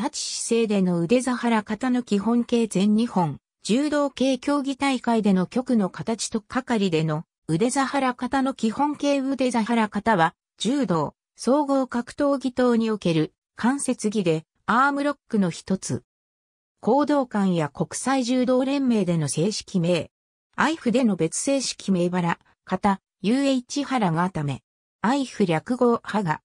立ち姿勢での腕座腹型の基本形全日本、柔道系競技大会での局の形と係での腕座腹型の基本形腕座腹型は、柔道、総合格闘技等における関節技でアームロックの一つ。行動館や国際柔道連盟での正式名。アイフでの別正式名ら型、UH 腹がため。アイフ略語、歯が。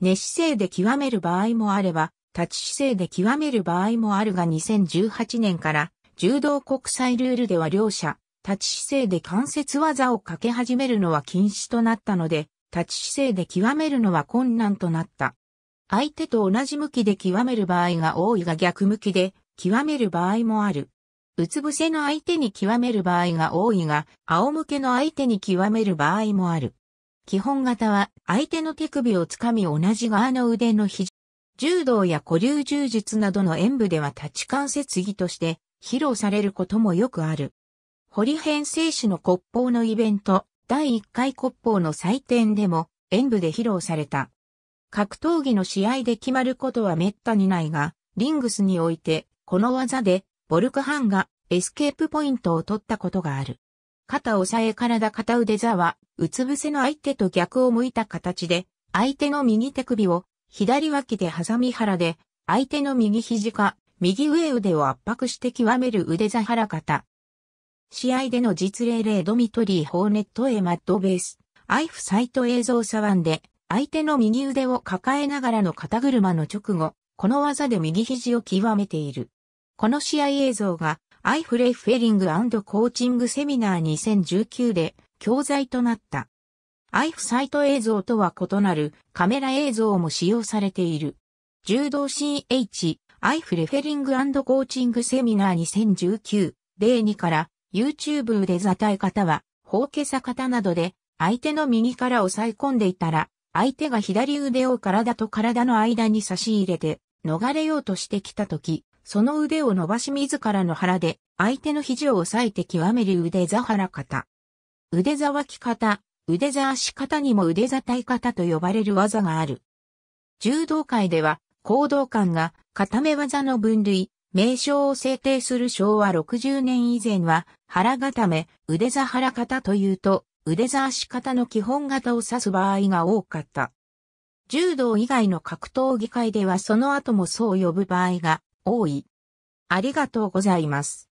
寝姿勢で極める場合もあれば、立ち姿勢で極める場合もあるが2018年から柔道国際ルールでは両者、立ち姿勢で関節技をかけ始めるのは禁止となったので、立ち姿勢で極めるのは困難となった。相手と同じ向きで極める場合が多いが逆向きで極める場合もある。うつ伏せの相手に極める場合が多いが、仰向けの相手に極める場合もある。基本型は相手の手首をつかみ同じ側の腕の肘柔道や古流柔術などの演舞では立ち関節技として披露されることもよくある。堀編成氏の骨法のイベント、第1回骨法の祭典でも演舞で披露された。格闘技の試合で決まることは滅多にないが、リングスにおいて、この技で、ボルクハンがエスケープポイントを取ったことがある。肩押さえ体片腕座は、うつ伏せの相手と逆を向いた形で、相手の右手首を左脇でハサミ腹で、相手の右肘か、右上腕を圧迫して極める腕座腹型。試合での実例例ドミトリー・ホーネット・エ・マッド・ベース、アイフ・サイト映像サワンで、相手の右腕を抱えながらの肩車の直後、この技で右肘を極めている。この試合映像が、アイフレイフェリングコーチングセミナー2019で教材となった。アイフサイト映像とは異なるカメラ映像も使用されている。柔道 CH、イフレフェリングコーチングセミナー2019、例2から YouTube で座体型は、法華さ型などで、相手の右から押さえ込んでいたら、相手が左腕を体と体の間に差し入れて、逃れようとしてきたとき、その腕を伸ばし自らの腹で、相手の肘を押さえて極める腕座腹型。腕座脇型、腕座足型にも腕座体型と呼ばれる技がある。柔道界では、行動感が固め技の分類、名称を制定する昭和60年以前は、腹固め、腕座腹型というと、腕座足型の基本型を指す場合が多かった。柔道以外の格闘技界ではその後もそう呼ぶ場合が多い。ありがとうございます。